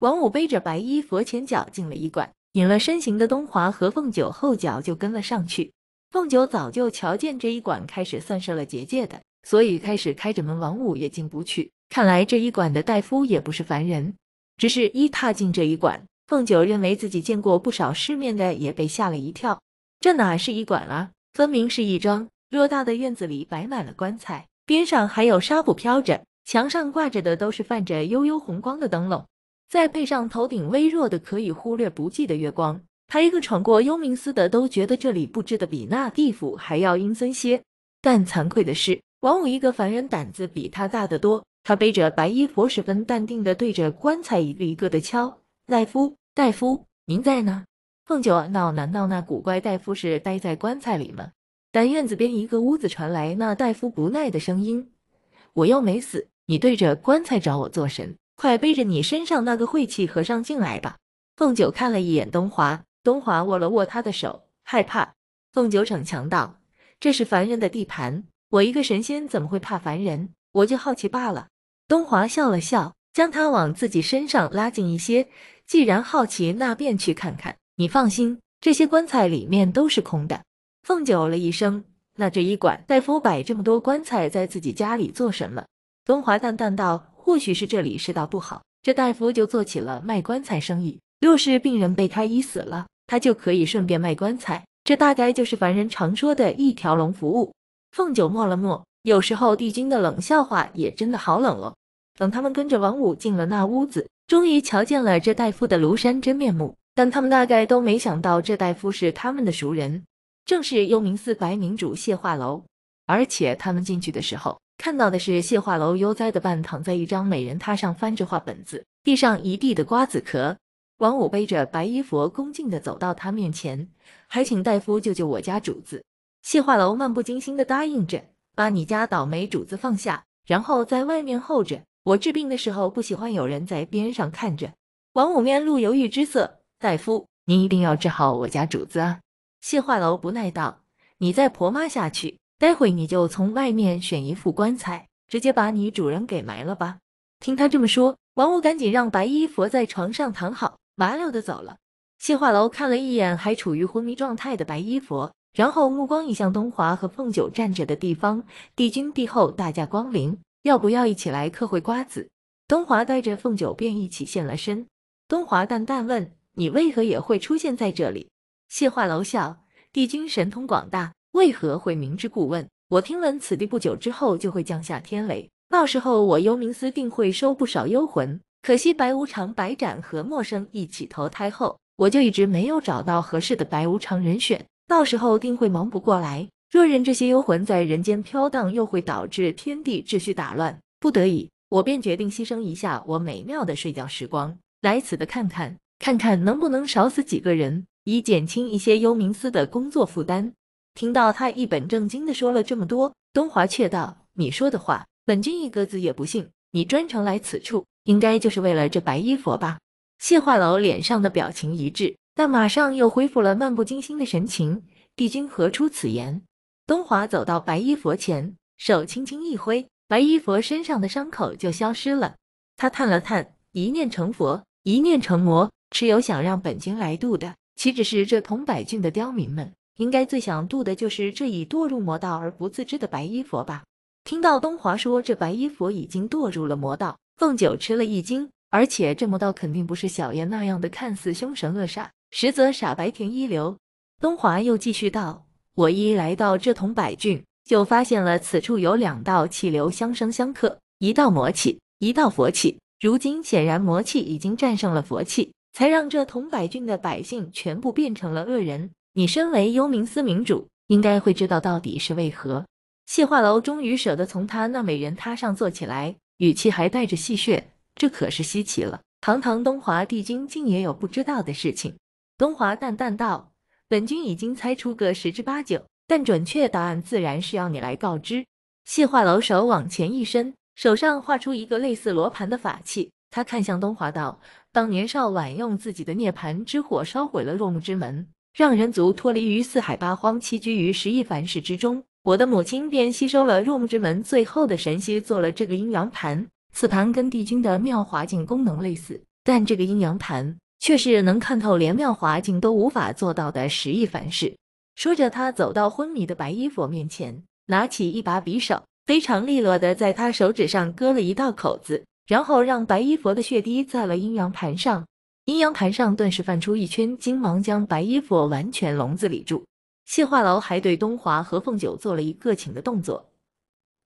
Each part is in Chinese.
王五背着白衣佛前脚进了医馆，隐了身形的东华和凤九后脚就跟了上去。凤九早就瞧见这医馆开始算设了结界的，所以开始开着门，王五也进不去。看来这医馆的大夫也不是凡人，只是一踏进这医馆，凤九认为自己见过不少世面的，也被吓了一跳。这哪是医馆啊，分明是一庄。偌大的院子里摆满了棺材，边上还有纱布飘着，墙上挂着的都是泛着幽幽红光的灯笼。再配上头顶微弱的可以忽略不计的月光，他一个闯过幽冥司的都觉得这里布置的比那地府还要阴森些。但惭愧的是，王五一个凡人胆子比他大得多。他背着白衣佛，十分淡定的对着棺材一个一个的敲：“大夫，大夫，您在呢？”凤九啊，道：“难道那古怪大夫是待在棺材里吗？”但院子边一个屋子传来那大夫不耐的声音：“我又没死，你对着棺材找我做甚？”快背着你身上那个晦气和尚进来吧！凤九看了一眼东华，东华握了握他的手，害怕。凤九逞强道：“这是凡人的地盘，我一个神仙怎么会怕凡人？我就好奇罢了。”东华笑了笑，将他往自己身上拉近一些。既然好奇，那便去看看。你放心，这些棺材里面都是空的。凤九哦了一声：“那这医馆大夫摆这么多棺材在自己家里做什么？”东华淡淡道。或许是这里世道不好，这大夫就做起了卖棺材生意。若是病人被他医死了，他就可以顺便卖棺材。这大概就是凡人常说的一条龙服务。凤九默了默，有时候帝君的冷笑话也真的好冷哦。等他们跟着王五进了那屋子，终于瞧见了这大夫的庐山真面目。但他们大概都没想到，这大夫是他们的熟人，正是幽冥寺白明主谢化楼。而且他们进去的时候。看到的是谢画楼悠哉的半躺在一张美人榻上翻着画本子，地上一地的瓜子壳。王五背着白衣佛恭敬的走到他面前，还请大夫救救我家主子。谢画楼漫不经心的答应着，把你家倒霉主子放下，然后在外面候着。我治病的时候不喜欢有人在边上看着。王五面露犹豫之色，大夫，您一定要治好我家主子啊！谢画楼不耐道：“你再婆妈下去。”待会你就从外面选一副棺材，直接把你主人给埋了吧。听他这么说，王五赶紧让白衣佛在床上躺好，麻溜的走了。谢化楼看了一眼还处于昏迷状态的白衣佛，然后目光移向东华和凤九站着的地方。帝君、帝后大驾光临，要不要一起来嗑会瓜子？东华带着凤九便一起现了身。东华淡淡问：“你为何也会出现在这里？”谢化楼笑：“帝君神通广大。”为何会明知故问？我听闻此地不久之后就会降下天雷，到时候我幽冥司定会收不少幽魂。可惜白无常、白斩和陌生一起投胎后，我就一直没有找到合适的白无常人选，到时候定会忙不过来。若任这些幽魂在人间飘荡，又会导致天地秩序打乱。不得已，我便决定牺牲一下我美妙的睡觉时光，来此的看看，看看能不能少死几个人，以减轻一些幽冥司的工作负担。听到他一本正经的说了这么多，东华却道：“你说的话，本君一个字也不信。你专程来此处，应该就是为了这白衣佛吧？”谢化楼脸上的表情一滞，但马上又恢复了漫不经心的神情。“帝君何出此言？”东华走到白衣佛前，手轻轻一挥，白衣佛身上的伤口就消失了。他叹了叹：“一念成佛，一念成魔。蚩尤想让本君来渡的，岂止是这桐柏郡的刁民们？”应该最想渡的就是这已堕入魔道而不自知的白衣佛吧？听到东华说这白衣佛已经堕入了魔道，凤九吃了一惊。而且这魔道肯定不是小燕那样的看似凶神恶煞，实则傻白甜一流。东华又继续道：“我一来到这桐柏郡，就发现了此处有两道气流相生相克，一道魔气，一道佛气。如今显然魔气已经战胜了佛气，才让这桐柏郡的百姓全部变成了恶人。”你身为幽冥司明主，应该会知道到底是为何。谢化楼终于舍得从他那美人榻上坐起来，语气还带着戏谑，这可是稀奇了。堂堂东华帝君竟也有不知道的事情。东华淡淡道：“本君已经猜出个十之八九，但准确答案自然是要你来告知。”谢化楼手往前一伸，手上画出一个类似罗盘的法器，他看向东华道：“当年少晚用自己的涅槃之火烧毁了落木之门。”让人族脱离于四海八荒，栖居于十亿凡世之中。我的母亲便吸收了入木之门最后的神息，做了这个阴阳盘。此盘跟帝君的妙华镜功能类似，但这个阴阳盘却是能看透连妙华镜都无法做到的十亿凡世。说着，他走到昏迷的白衣佛面前，拿起一把匕首，非常利落的在他手指上割了一道口子，然后让白衣佛的血滴在了阴阳盘上。阴阳盘上顿时泛出一圈金芒，将白衣服完全笼子里住。谢化楼还对东华和凤九做了一个请的动作：“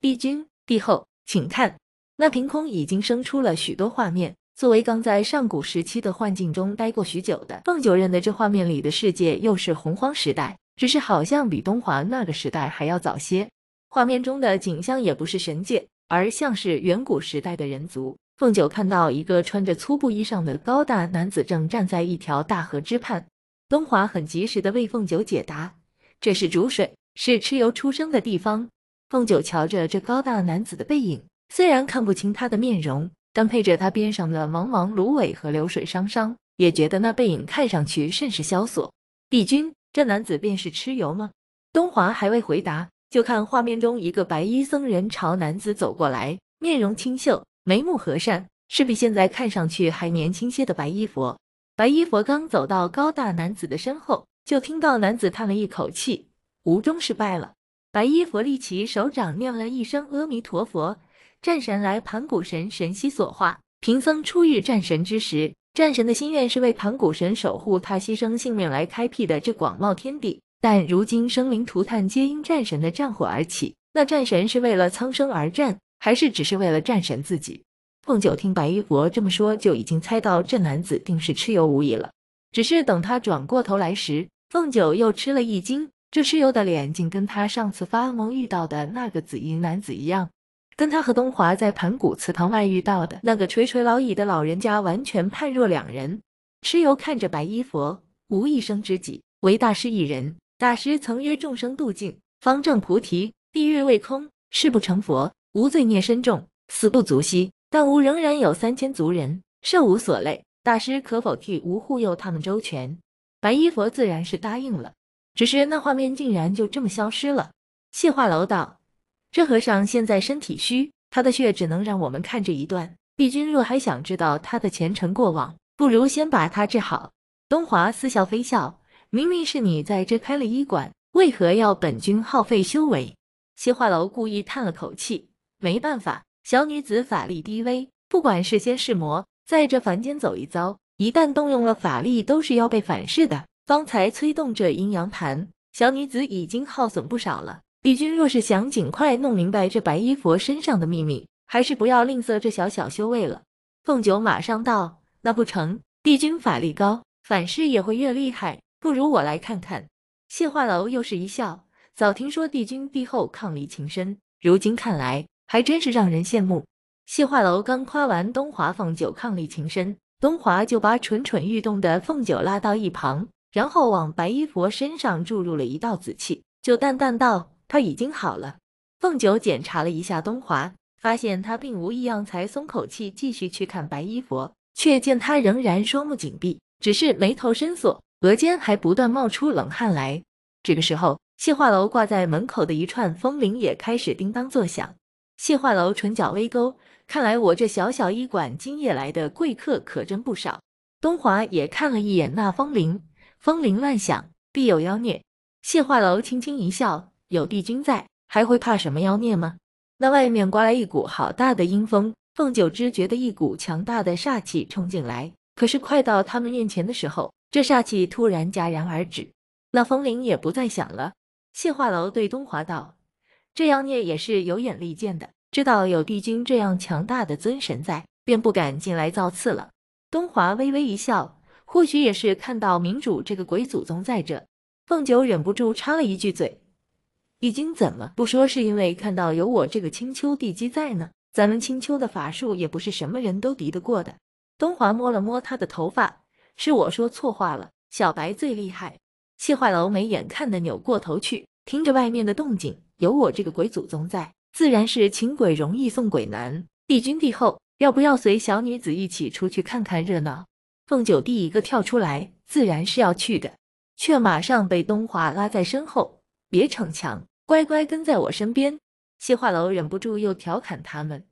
帝君，帝后，请看。”那凭空已经生出了许多画面。作为刚在上古时期的幻境中待过许久的凤九，认得这画面里的世界又是洪荒时代，只是好像比东华那个时代还要早些。画面中的景象也不是神界，而像是远古时代的人族。凤九看到一个穿着粗布衣裳的高大男子正站在一条大河之畔，东华很及时的为凤九解答：“这是煮水，是蚩尤出生的地方。”凤九瞧着这高大男子的背影，虽然看不清他的面容，但配着他边上的茫茫芦苇和流水潺潺，也觉得那背影看上去甚是萧索。帝君，这男子便是蚩尤吗？东华还未回答，就看画面中一个白衣僧人朝男子走过来，面容清秀。眉目和善，是比现在看上去还年轻些的白衣佛。白衣佛刚走到高大男子的身后，就听到男子叹了一口气：“无中失败了。”白衣佛立起手掌，念了一声“阿弥陀佛”。战神来，盘古神神息所化。贫僧初遇战神之时，战神的心愿是为盘古神守护，他牺牲性命来开辟的这广袤天地。但如今生灵涂炭，皆因战神的战火而起。那战神是为了苍生而战。还是只是为了战神自己。凤九听白衣佛这么说，就已经猜到这男子定是蚩尤无疑了。只是等他转过头来时，凤九又吃了一惊，这蚩尤的脸竟跟他上次发梦遇到的那个紫衣男子一样，跟他和东华在盘古祠堂外遇到的那个垂垂老矣的老人家完全判若两人。蚩尤看着白衣佛，无一生知己唯大师一人。大师曾曰：众生渡尽，方正菩提；地狱未空，誓不成佛。无罪孽深重，死不足惜。但吾仍然有三千族人，甚无所累。大师可否替吾护佑他们周全？白衣佛自然是答应了，只是那画面竟然就这么消失了。谢化楼道，这和尚现在身体虚，他的血只能让我们看这一段。帝君若还想知道他的前尘过往，不如先把他治好。东华似笑非笑，明明是你在这开了医馆，为何要本君耗费修为？谢化楼故意叹了口气。没办法，小女子法力低微，不管是仙是魔，在这凡间走一遭，一旦动用了法力，都是要被反噬的。方才催动这阴阳盘，小女子已经耗损不少了。帝君若是想尽快弄明白这白衣佛身上的秘密，还是不要吝啬这小小修为了。凤九马上道：“那不成，帝君法力高，反噬也会越厉害。不如我来看看。”谢化楼又是一笑，早听说帝君帝后伉俪情深，如今看来。还真是让人羡慕。谢画楼刚夸完东华凤九伉俪情深，东华就把蠢蠢欲动的凤九拉到一旁，然后往白衣佛身上注入了一道紫气，就淡淡道：“他已经好了。”凤九检查了一下东华，发现他并无异样，才松口气，继续去看白衣佛，却见他仍然双目紧闭，只是眉头深锁，额间还不断冒出冷汗来。这个时候，谢画楼挂在门口的一串风铃也开始叮当作响。谢化楼唇角微勾，看来我这小小医馆今夜来的贵客可真不少。东华也看了一眼那风铃，风铃乱响，必有妖孽。谢化楼轻轻一笑，有帝君在，还会怕什么妖孽吗？那外面刮来一股好大的阴风，凤九之觉得一股强大的煞气冲进来。可是快到他们面前的时候，这煞气突然戛然而止，那风铃也不再响了。谢化楼对东华道：“这妖孽也是有眼力见的。”知道有帝君这样强大的尊神在，便不敢进来造次了。东华微微一笑，或许也是看到明主这个鬼祖宗在这。凤九忍不住插了一句嘴：“帝君怎么不说？是因为看到有我这个青丘帝姬在呢？咱们青丘的法术也不是什么人都敌得过的。”东华摸了摸他的头发：“是我说错话了，小白最厉害。”谢坏了，我没眼看的扭过头去，听着外面的动静，有我这个鬼祖宗在。自然是请鬼容易送鬼难，帝君、帝后要不要随小女子一起出去看看热闹？凤九第一个跳出来，自然是要去的，却马上被东华拉在身后，别逞强，乖乖跟在我身边。谢化楼忍不住又调侃他们，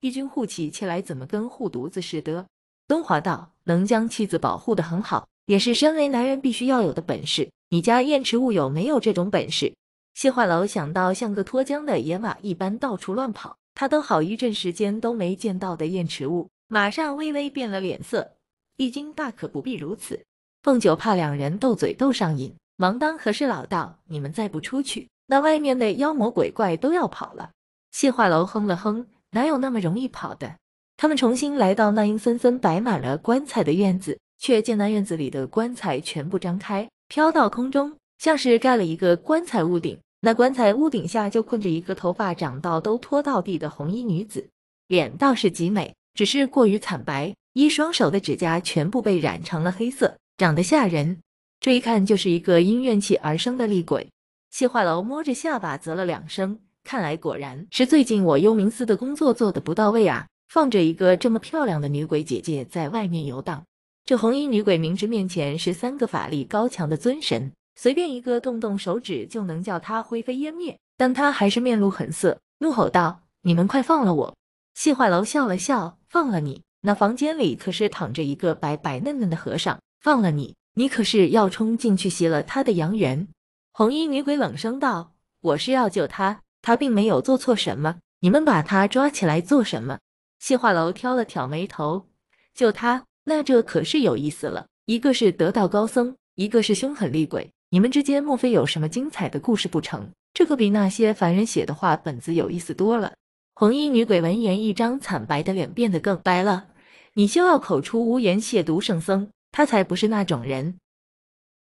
帝君护妻起来怎么跟护犊子似的？东华道，能将妻子保护的很好，也是身为男人必须要有的本事。你家燕池雾有没有这种本事？谢化楼想到像个脱缰的野马一般到处乱跑，他都好一阵时间都没见到的燕池雾，马上微微变了脸色，一惊，大可不必如此。凤九怕两人斗嘴斗上瘾，忙当和事老道：“你们再不出去，那外面的妖魔鬼怪都要跑了。”谢化楼哼了哼，哪有那么容易跑的？他们重新来到那阴森森摆满了棺材的院子，却见那院子里的棺材全部张开，飘到空中。像是盖了一个棺材屋顶，那棺材屋顶下就困着一个头发长到都拖到地的红衣女子，脸倒是极美，只是过于惨白，一双手的指甲全部被染成了黑色，长得吓人。这一看就是一个因怨气而生的厉鬼。谢化楼摸着下巴啧了两声，看来果然是最近我幽冥司的工作做得不到位啊，放着一个这么漂亮的女鬼姐姐在外面游荡。这红衣女鬼明知面前是三个法力高强的尊神。随便一个动动手指就能叫他灰飞烟灭，但他还是面露狠色，怒吼道：“你们快放了我！”细化楼笑了笑：“放了你，那房间里可是躺着一个白白嫩嫩的和尚，放了你，你可是要冲进去袭了他的阳元。”红衣女鬼冷声道：“我是要救他，他并没有做错什么，你们把他抓起来做什么？”细化楼挑了挑眉头：“救他？那这可是有意思了，一个是得道高僧，一个是凶狠厉鬼。”你们之间莫非有什么精彩的故事不成？这可比那些凡人写的话本子有意思多了。红衣女鬼闻言，一张惨白的脸变得更白了。你休要口出无言亵渎圣僧，他才不是那种人。